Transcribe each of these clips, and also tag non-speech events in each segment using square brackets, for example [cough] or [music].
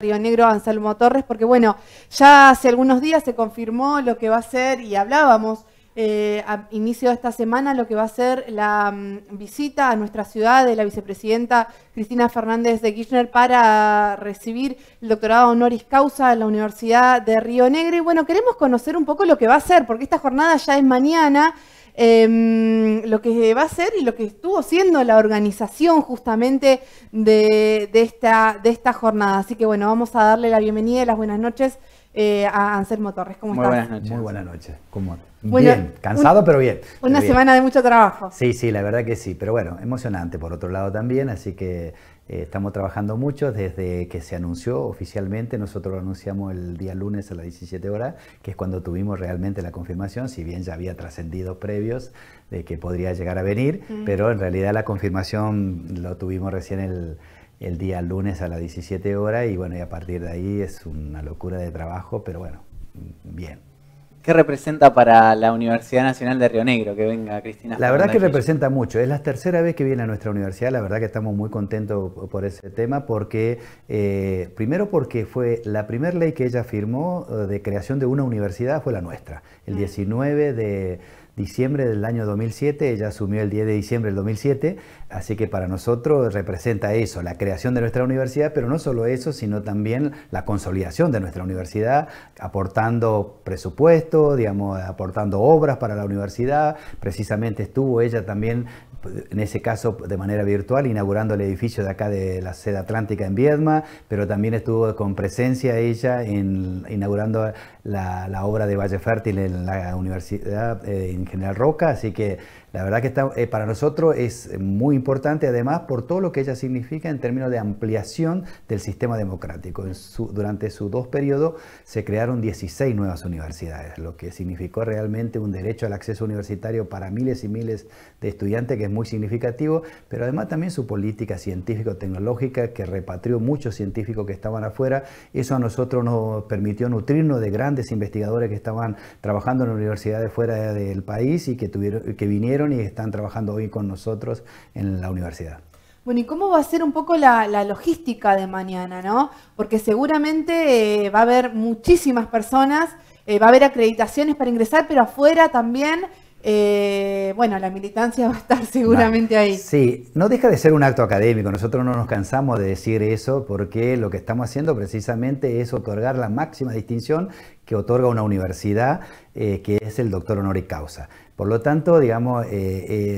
Río Negro, Anselmo Torres, porque bueno, ya hace algunos días se confirmó lo que va a ser y hablábamos eh, a inicio de esta semana lo que va a ser la mm, visita a nuestra ciudad de la vicepresidenta Cristina Fernández de Kirchner para recibir el doctorado honoris causa en la Universidad de Río Negro. Y bueno, queremos conocer un poco lo que va a ser, porque esta jornada ya es mañana. Em, lo que va a ser y lo que estuvo siendo la organización justamente de, esta, de esta jornada. Así que bueno, vamos a darle la bienvenida y las buenas noches eh, a Anselmo Torres. ¿Cómo Muy Buenas noches. Muy buenas noches. ¿Cómo bien, cansado, pero bien. Una semana de mucho trabajo. Sí, sí, la verdad que sí, pero bueno, emocionante por otro lado también, así que eh, estamos trabajando mucho desde que se anunció oficialmente, nosotros lo anunciamos el día lunes a las 17 horas, que es cuando tuvimos realmente la confirmación, si bien ya había trascendido previos de que podría llegar a venir, pero en realidad la confirmación lo tuvimos recién el el día lunes a las 17 horas y bueno, y a partir de ahí es una locura de trabajo, pero bueno, bien. ¿Qué representa para la Universidad Nacional de Río Negro que venga Cristina? La verdad que representa mucho. Es la tercera vez que viene a nuestra universidad. La verdad que estamos muy contentos por ese tema porque, eh, primero porque fue la primera ley que ella firmó eh, de creación de una universidad fue la nuestra, el 19 de, diciembre del año 2007, ella asumió el 10 de diciembre del 2007, así que para nosotros representa eso, la creación de nuestra universidad, pero no solo eso, sino también la consolidación de nuestra universidad, aportando presupuesto, digamos, aportando obras para la universidad, precisamente estuvo ella también en ese caso de manera virtual, inaugurando el edificio de acá de la sede atlántica en Viedma, pero también estuvo con presencia ella en, inaugurando la, obra de Valle Fértil en la Universidad eh, en General Roca, así que la verdad que está, eh, para nosotros es muy importante, además, por todo lo que ella significa en términos de ampliación del sistema democrático. En su, durante sus dos periodos se crearon 16 nuevas universidades, lo que significó realmente un derecho al acceso universitario para miles y miles de estudiantes, que es muy significativo, pero además también su política científico-tecnológica, que repatrió muchos científicos que estaban afuera. Eso a nosotros nos permitió nutrirnos de grandes investigadores que estaban trabajando en universidades fuera del país país y que, tuvieron, que vinieron y están trabajando hoy con nosotros en la universidad. Bueno, ¿y cómo va a ser un poco la, logística de mañana, no? Porque seguramente eh, va a haber muchísimas personas, eh, va a haber acreditaciones para ingresar, pero afuera también, eh, bueno, la militancia [laughs] va a estar seguramente ah, ahí. Sí, no deja de ser un acto académico, nosotros no nos cansamos de decir eso porque lo que estamos haciendo precisamente es otorgar la máxima distinción que otorga una universidad, eh, que es el doctor honoris causa. Por lo tanto, digamos, eh,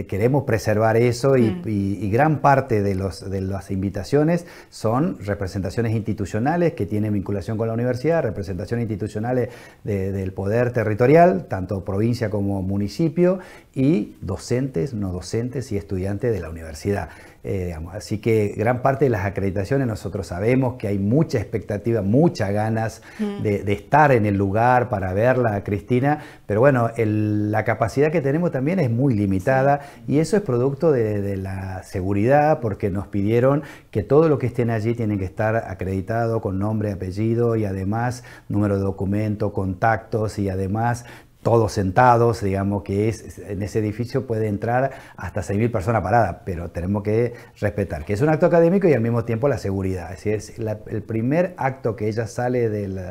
eh, queremos preservar eso y, mm. gran parte de, las invitaciones son representaciones institucionales que tienen vinculación con la universidad, representaciones institucionales del poder territorial, tanto provincia como municipio, y docentes, no docentes y estudiantes de la universidad. Eh, Así que gran parte de las acreditaciones nosotros sabemos que hay mucha expectativa, muchas ganas mm. de, estar en el lugar para verla Cristina, pero bueno, la capacidad que tenemos también es muy limitada y eso es producto de, la seguridad porque nos pidieron que todo lo que estén allí tienen que estar acreditado con nombre, apellido y además número de documento, contactos y además todos sentados, digamos que es, en ese edificio puede entrar hasta 6.000 personas paradas, pero tenemos que respetar que es un acto académico y al mismo tiempo la seguridad. Es es el primer acto que ella sale de,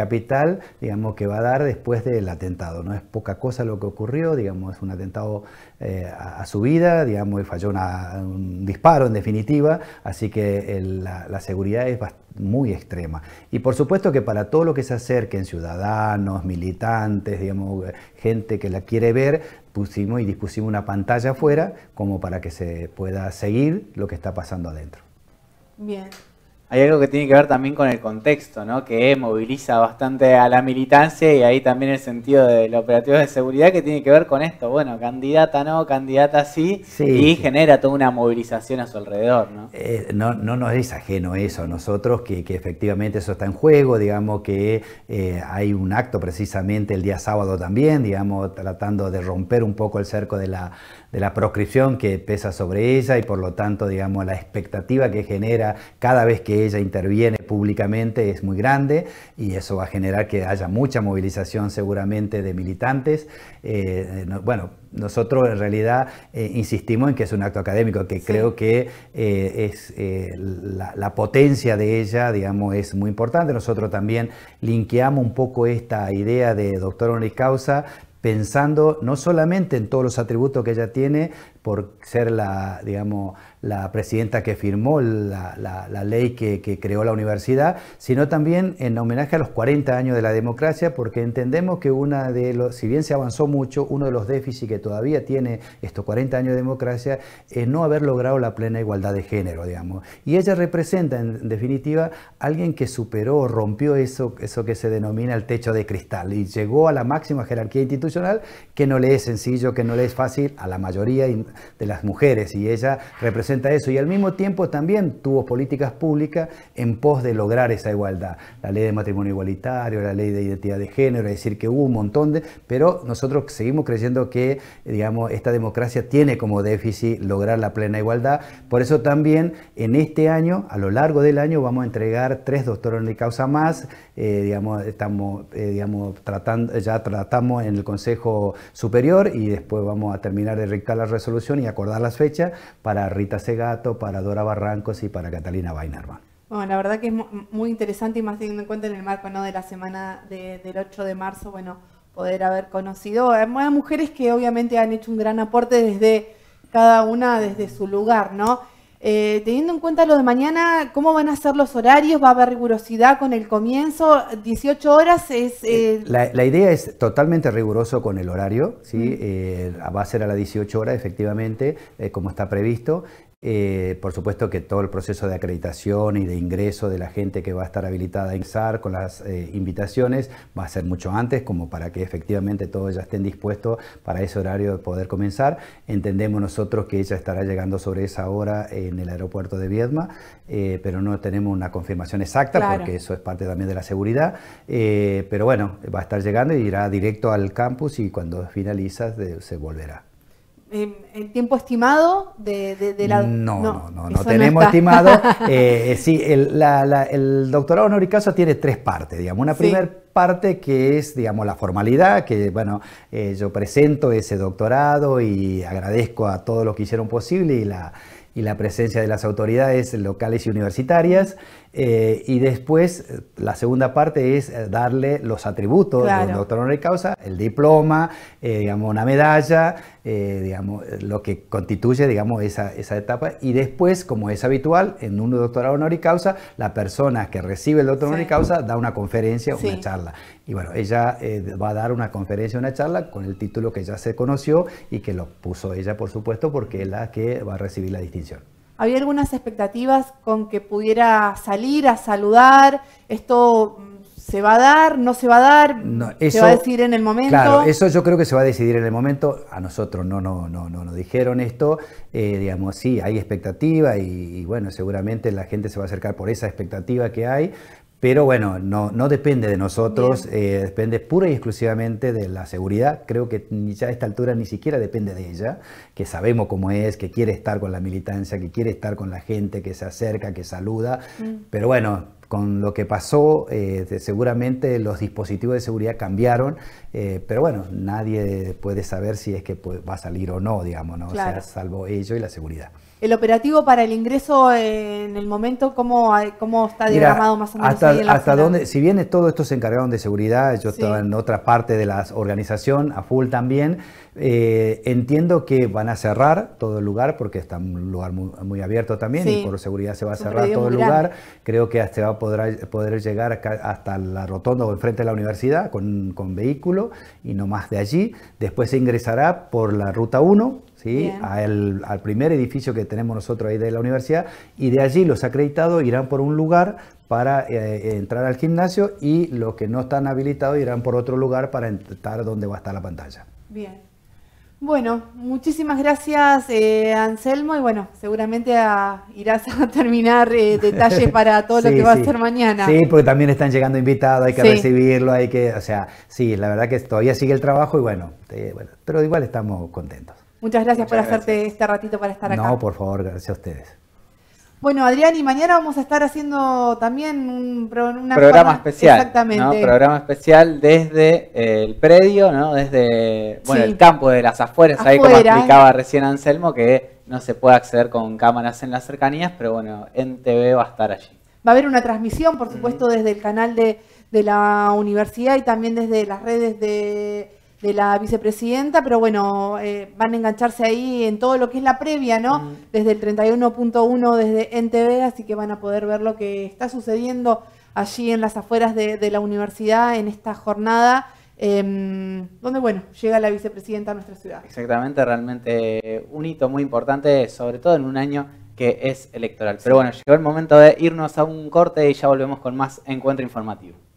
Capital, digamos, que va a dar después del atentado. No es poca cosa lo que ocurrió, digamos, es un atentado eh, a, su vida, digamos, y falló un disparo en definitiva, así que la seguridad es bastante muy extrema. Y por supuesto que para todo lo que se acerquen, ciudadanos, militantes, digamos, eh, gente que la quiere ver, pusimos y dispusimos una pantalla afuera como para que se pueda seguir lo que está pasando adentro. Bien hay algo que tiene que ver también con el contexto, ¿no? que moviliza bastante a la militancia y ahí también el sentido del operativo de seguridad que tiene que ver con esto, bueno, candidata no, candidata sí, y genera toda una movilización a su alrededor. ¿no? Eh, no, no nos es ajeno eso a nosotros, que, efectivamente eso está en juego, digamos que eh, hay un acto precisamente el día sábado también, digamos, tratando de romper un poco el cerco de la de la proscripción que pesa sobre ella y por lo tanto, digamos, la expectativa que genera cada vez que ella interviene públicamente es muy grande y eso va a generar que haya mucha movilización seguramente de militantes. Eh, eh, bueno, nosotros en realidad eh, insistimos en que es un acto académico, que creo que es la, potencia de ella, digamos, es muy importante. Nosotros también linkeamos un poco esta idea de doctor honoris causa pensando no solamente en todos los atributos que ella tiene, por ser la, digamos, la presidenta que firmó la, ley que, creó la universidad, sino también en homenaje a los 40 años de la democracia, porque entendemos que una de los, si bien se avanzó mucho, uno de los déficits que todavía tiene estos 40 años de democracia es no haber logrado la plena igualdad de género, digamos. Y ella representa, en definitiva, alguien que superó, rompió eso, eso que se denomina el techo de cristal y llegó a la máxima jerarquía institucional que no le es sencillo, que no le es fácil a la mayoría de las mujeres y ella representa eso. Y al mismo tiempo también tuvo políticas públicas en pos de lograr esa igualdad. La ley de matrimonio igualitario, la ley de identidad de género, es decir, que hubo un montón de... Pero nosotros seguimos creyendo que, digamos, esta democracia tiene como déficit lograr la plena igualdad. Por eso también en este año, a lo largo del año, vamos a entregar tres doctores de causa más. Eh, digamos, estamos, eh, digamos, tratando, ya tratamos en el Consejo Superior y después vamos a terminar de dictar la resolución y acordar las fechas para Rita Segato, para Dora Barrancos y para Catalina Weinerman. Bueno, la verdad que es muy interesante y más teniendo en cuenta en el marco ¿no? de la semana del 8 de marzo, bueno, poder haber conocido a mujeres que obviamente han hecho un gran aporte desde cada una, desde su lugar, ¿no? Eh, teniendo en cuenta lo de mañana, ¿cómo van a ser los horarios? ¿Va a haber rigurosidad con el comienzo? ¿18 horas es...? Eh, eh? La, idea es totalmente riguroso con el horario, ¿sí? va a ser a las 18 horas, efectivamente, como está previsto. Eh, por supuesto que todo el proceso de acreditación y de ingreso de la gente que va a estar habilitada a ingresar con las eh, invitaciones va a ser mucho antes, como para que efectivamente todos ya estén dispuestos para ese horario de poder comenzar. Entendemos nosotros que ella estará llegando sobre esa hora en el aeropuerto de Viedma, eh, pero no tenemos una confirmación exacta porque eso es parte también de la seguridad. pero bueno, va a estar llegando y irá directo al campus y cuando finaliza se volverá el tiempo estimado de, la... No, no, no, no, tenemos estimado. [laughs] Eh, sí, el, la, la, el doctorado causa tiene tres partes, digamos. Una primera parte que es, digamos, la formalidad, que, bueno, eh, yo presento ese doctorado y agradezco a todos los que hicieron posible y la y la presencia de las autoridades locales y universitarias. Eh, y después, la segunda parte es darle los atributos del doctor honor y causa, el diploma, digamos, una medalla, eh, digamos, lo que constituye digamos, esa, etapa. Y después, como es habitual, en un doctorado y causa, la persona que recibe el doctor honor honoris causa da una conferencia una charla. Y bueno, ella eh, va a dar una conferencia una charla con el título que ya se conoció y que lo puso ella, por supuesto, porque es la que va a recibir la distinción. ¿Había algunas expectativas con que pudiera salir a saludar? ¿Esto ¿Se va a dar? ¿No se va a dar? ¿Se va a decidir en el momento? Claro, eso yo creo que se va a decidir en el momento. A nosotros no nos no, no, no dijeron esto. Eh, digamos, sí, hay expectativa y, bueno, seguramente la gente se va a acercar por esa expectativa que hay. Pero bueno, no, no depende de nosotros, eh, depende pura y exclusivamente de la seguridad. Creo que ya a esta altura ni siquiera depende de ella, que sabemos cómo es, que quiere estar con la militancia, que quiere estar con la gente, que se acerca, que saluda. Mm. Pero bueno, con lo que pasó, eh, seguramente los dispositivos de seguridad cambiaron, eh, pero bueno, nadie puede saber si es que pues, va a salir o no, digamos, ¿no? sea, salvo ello y la seguridad. ¿El operativo para el ingreso en el momento, cómo, cómo está diagramado más o menos? Hasta, si bien todo esto se encargaron de seguridad, yo estaba en otra parte de la organización, a full también, eh, entiendo que van a cerrar todo el lugar porque está un lugar muy, abierto también y por seguridad se va a cerrar todo el lugar. Creo que se va a podrá poder llegar hasta la rotonda o enfrente de la universidad con, con, vehículo y no más de allí. Después se ingresará por la ruta 1. ¿Sí? Al, primer edificio que tenemos nosotros ahí de la universidad y de allí los acreditados irán por un lugar para eh, entrar al gimnasio y los que no están habilitados irán por otro lugar para entrar donde va a estar la pantalla. Bien. Bueno, muchísimas gracias eh, Anselmo y bueno, seguramente irás a [laughs] terminar eh, detalles [laughs] para todo lo que va a ser mañana. Sí, porque también están llegando invitados, hay que recibirlo, hay que, o sea, sí, la verdad que todavía sigue el trabajo y bueno, pero igual estamos contentos. Muchas gracias por hacerte este ratito para estar acá. No, por favor, gracias a ustedes. Bueno, Adrián, y mañana vamos a estar haciendo también un programa especial. Exactamente. Un Programa especial desde eh, el predio, ¿no? Desde bueno, el campo de las afueras, ahí como explicaba recién Anselmo, que no se puede acceder con cámaras en las cercanías, pero bueno, en TV va a estar allí. Va a haber una transmisión, por supuesto, desde el canal de la universidad y también desde las redes de de la vicepresidenta, pero bueno, eh, van a engancharse ahí en todo lo que es la previa, ¿no? Mm. Desde el 31.1 desde NTV, así que van a poder ver lo que está sucediendo allí en las afueras de, la universidad en esta jornada. Em, donde, bueno, llega la vicepresidenta a nuestra ciudad. Exactamente, realmente eh, un hito muy importante, sobre todo en un año que es electoral. Pero bueno, llegó el momento de irnos a un corte y ya volvemos con más encuentro informativo.